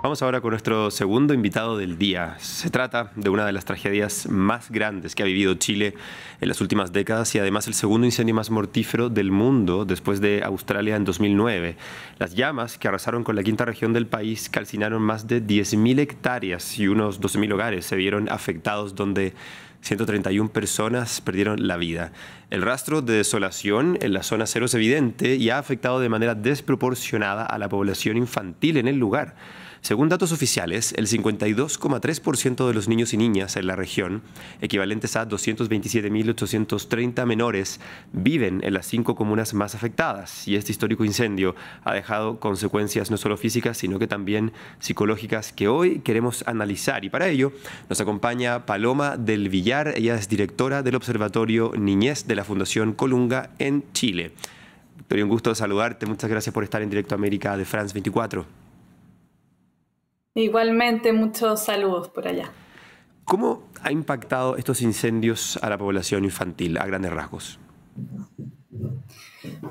Vamos ahora con nuestro segundo invitado del día. Se trata de una de las tragedias más grandes que ha vivido Chile en las últimas décadas y además el segundo incendio más mortífero del mundo después de Australia en 2009. Las llamas que arrasaron con la quinta región del país calcinaron más de 10.000 hectáreas y unos 12.000 hogares se vieron afectados donde 131 personas perdieron la vida. El rastro de desolación en la zona cero es evidente y ha afectado de manera desproporcionada a la población infantil en el lugar. Según datos oficiales, el 52,3% de los niños y niñas en la región, equivalentes a 227.830 menores, viven en las cinco comunas más afectadas y este histórico incendio ha dejado consecuencias no solo físicas, sino que también psicológicas que hoy queremos analizar. Y para ello nos acompaña Paloma del Villar, ella es directora del Observatorio Niñez de la Fundación Colunga en Chile. doy un gusto saludarte, muchas gracias por estar en Directo América de France 24. Igualmente, muchos saludos por allá. ¿Cómo ha impactado estos incendios a la población infantil a grandes rasgos?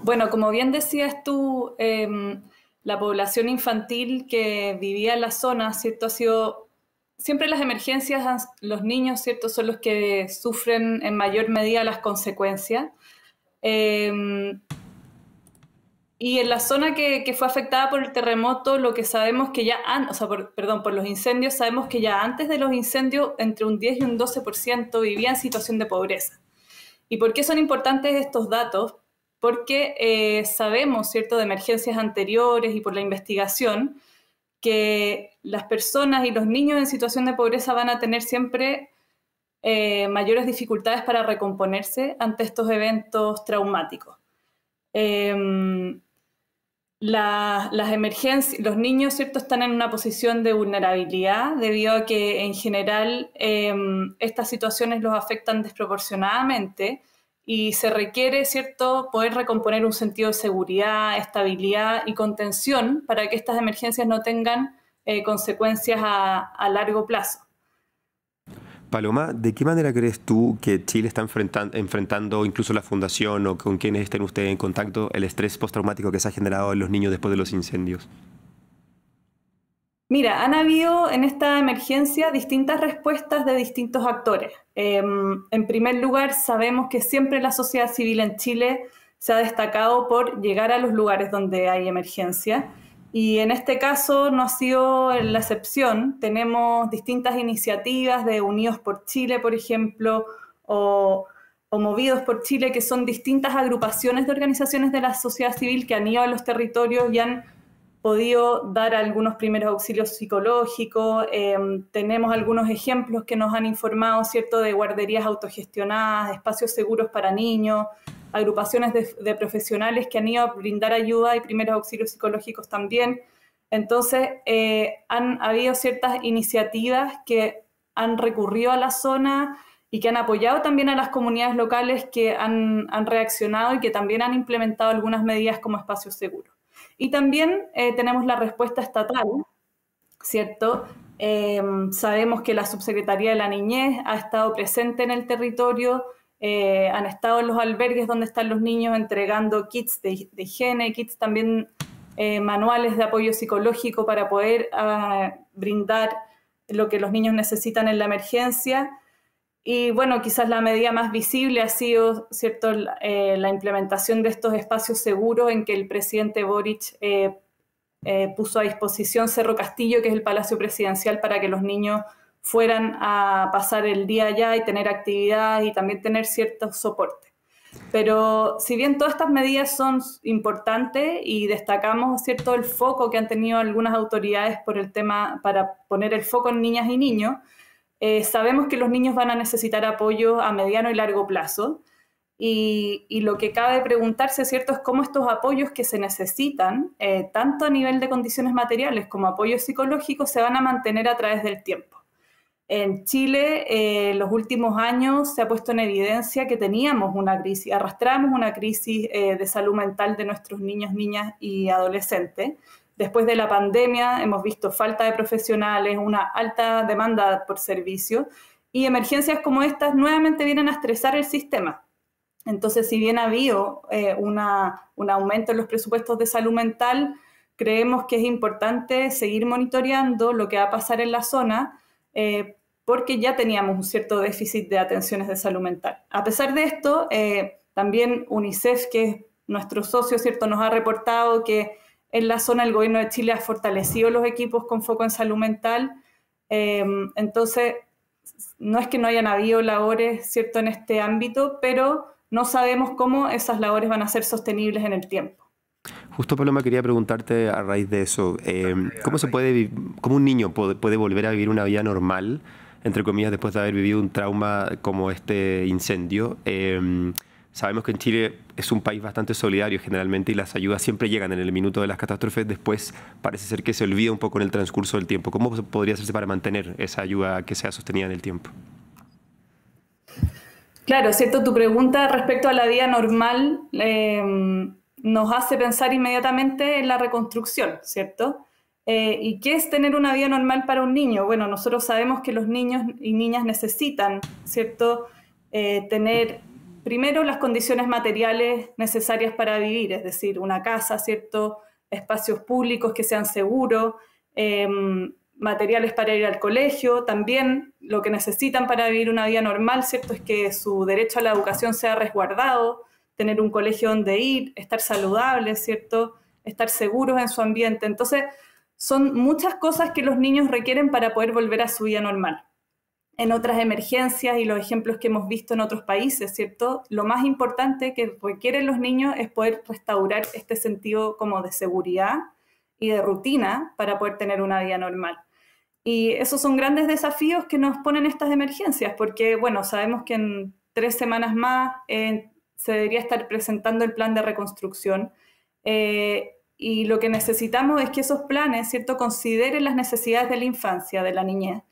Bueno, como bien decías tú, em, la población infantil que vivía en la zona, ¿cierto? Ha sido, siempre las emergencias, los niños, ¿cierto? Son los que sufren en mayor medida las consecuencias. Em, y en la zona que, que, fue afectada por el terremoto, lo que sabemos que ya, o sea, perdón, por los incendios, sabemos que ya antes de los incendios, entre un 10 y un 12% vivían en situación de pobreza. ¿Y por qué son importantes estos datos? Porque eh, sabemos, ¿cierto?, de emergencias anteriores y por la investigación, que las personas y los niños en situación de pobreza van a tener siempre eh, mayores dificultades para recomponerse ante estos eventos traumáticos. Em, las emergencias, los niños, ¿cierto?, están en una posición de vulnerabilidad debido a que en general em, estas situaciones los afectan desproporcionadamente y se requiere, ¿cierto?, poder recomponer un sentido de seguridad, estabilidad y contención para que estas emergencias no tengan eh, consecuencias a largo plazo. Paloma, ¿de qué manera crees tú que Chile está enfrentando, incluso la fundación o con quienes estén ustedes en contacto el estrés postraumático que se ha generado en los niños después de los incendios? Mira, han habido en esta emergencia distintas respuestas de distintos actores. Em, en primer lugar, sabemos que siempre la sociedad civil en Chile se ha destacado por llegar a los lugares donde hay emergencia y en este caso no ha sido la excepción. Tenemos distintas iniciativas de Unidos por Chile, por ejemplo, o, Movidos por Chile, que son distintas agrupaciones de organizaciones de la sociedad civil que han ido a los territorios y han podido dar algunos primeros auxilios psicológicos. Em, tenemos algunos ejemplos que nos han informado, ¿cierto?, de guarderías autogestionadas, espacios seguros para niños, agrupaciones de, profesionales que han ido a brindar ayuda y primeros auxilios psicológicos también. Entonces, eh, han habido ciertas iniciativas que han recurrido a la zona y que han apoyado también a las comunidades locales que han, reaccionado y que también han implementado algunas medidas como espacios seguros. Y también eh, tenemos la respuesta estatal, ¿cierto? Eh, sabemos que la Subsecretaría de la Niñez ha estado presente en el territorio, eh, han estado en los albergues donde están los niños entregando kits de, higiene, kits también eh, manuales de apoyo psicológico para poder ah, brindar lo que los niños necesitan en la emergencia. Y bueno, quizás la medida más visible ha sido cierto, la eh, implementación de estos espacios seguros en que el presidente Boric puso a disposición Cerro Castillo, que es el Palacio Presidencial, para que los niños fueran a pasar el día allá y tener actividades y también tener ciertos soportes. Pero si bien todas estas medidas son importantes y destacamos cierto el foco que han tenido algunas autoridades por el tema para poner el foco en niñas y niños, eh, sabemos que los niños van a necesitar apoyo a mediano y largo plazo. Y, lo que cabe preguntarse, ¿cierto?, es cómo estos apoyos que se necesitan, eh, tanto a nivel de condiciones materiales como apoyos psicológicos, se van a mantener a través del tiempo. En Chile, en eh, los últimos años se ha puesto en evidencia que teníamos una crisis, arrastramos una crisis eh, de salud mental de nuestros niños, niñas y adolescentes. Después de la pandemia hemos visto falta de profesionales, una alta demanda por servicio, y emergencias como estas nuevamente vienen a estresar el sistema. Entonces, si bien ha habido eh, un aumento en los presupuestos de salud mental, creemos que es importante seguir monitoreando lo que va a pasar en la zona eh, porque ya teníamos un cierto déficit de atenciones de salud mental. A pesar de esto, eh, también UNICEF, que es nuestro socio, ¿cierto?, nos ha reportado que en la zona el gobierno de Chile ha fortalecido los equipos con foco en salud mental. Em, entonces, no es que no hayan habido labores, ¿cierto?, en este ámbito, pero no sabemos cómo esas labores van a ser sostenibles en el tiempo. Justo Paloma quería preguntarte a raíz de eso, eh, ¿cómo se puede, un niño puede, volver a vivir una vida normal, entre comillas, después de haber vivido un trauma como este incendio? Eh, sabemos que en Chile es un país bastante solidario generalmente y las ayudas siempre llegan en el minuto de las catástrofes, después parece ser que se olvida un poco en el transcurso del tiempo. ¿Cómo podría hacerse para mantener esa ayuda que sea sostenida en el tiempo? Claro, cierto, tu pregunta respecto a la vida normal, eh, nos hace pensar inmediatamente en la reconstrucción, ¿cierto? Eh, ¿Y qué es tener una vida normal para un niño? Bueno, nosotros sabemos que los niños y niñas necesitan, ¿cierto? Eh, tener primero las condiciones materiales necesarias para vivir, es decir, una casa, ¿cierto? Espacios públicos que sean seguros, em, materiales para ir al colegio, también lo que necesitan para vivir una vida normal, ¿cierto? Es que su derecho a la educación sea resguardado, tener un colegio donde ir, estar saludable ¿cierto? Estar seguros en su ambiente. Entonces, son muchas cosas que los niños requieren para poder volver a su vida normal. En otras emergencias y los ejemplos que hemos visto en otros países, ¿cierto? Lo más importante que requieren los niños es poder restaurar este sentido como de seguridad y de rutina para poder tener una vida normal. Y esos son grandes desafíos que nos ponen estas emergencias, porque, bueno, sabemos que en tres semanas más se debería estar presentando el plan de reconstrucción. Eh, y lo que necesitamos es que esos planes, ¿cierto?, consideren las necesidades de la infancia, de la niñez.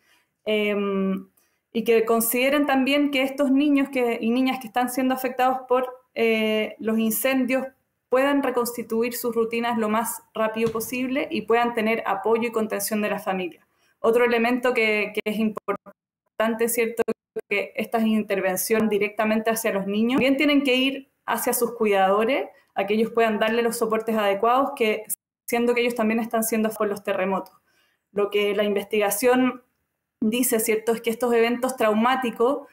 Em, y que consideren también que estos niños y niñas que están siendo afectados por eh, los incendios puedan reconstituir sus rutinas lo más rápido posible y puedan tener apoyo y contención de la familia. Otro elemento que, que es importante, ¿cierto?, que estas intervención directamente hacia los niños bien tienen que ir hacia sus cuidadores, a que ellos puedan darle los soportes adecuados, que siendo que ellos también están siendo por los terremotos. Lo que la investigación dice, ¿cierto?, es que estos eventos traumáticos,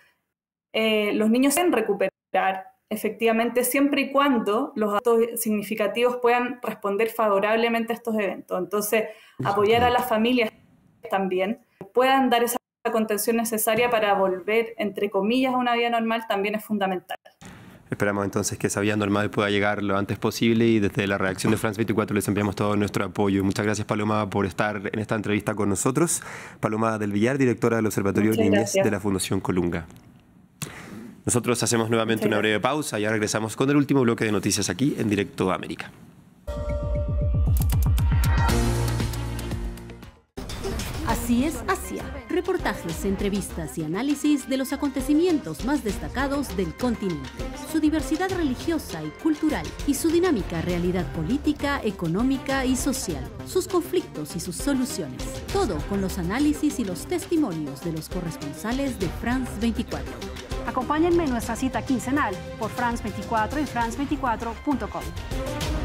eh, los niños pueden recuperar efectivamente siempre y cuando los datos significativos puedan responder favorablemente a estos eventos. Entonces, apoyar a las familias también, puedan dar esa la contención necesaria para volver, entre comillas, a una vida normal también es fundamental. Esperamos entonces que esa vida normal pueda llegar lo antes posible y desde la reacción de France 24 les enviamos todo nuestro apoyo. Muchas gracias Paloma por estar en esta entrevista con nosotros. Paloma del Villar, directora del Observatorio Niñez de la Fundación Colunga. Nosotros hacemos nuevamente una breve pausa y ahora regresamos con el último bloque de noticias aquí en Directo América. Así es Asia. Reportajes, entrevistas y análisis de los acontecimientos más destacados del continente, su diversidad religiosa y cultural y su dinámica realidad política, económica y social, sus conflictos y sus soluciones. Todo con los análisis y los testimonios de los corresponsales de France 24. Acompáñenme en nuestra cita quincenal por France 24 y France24.com.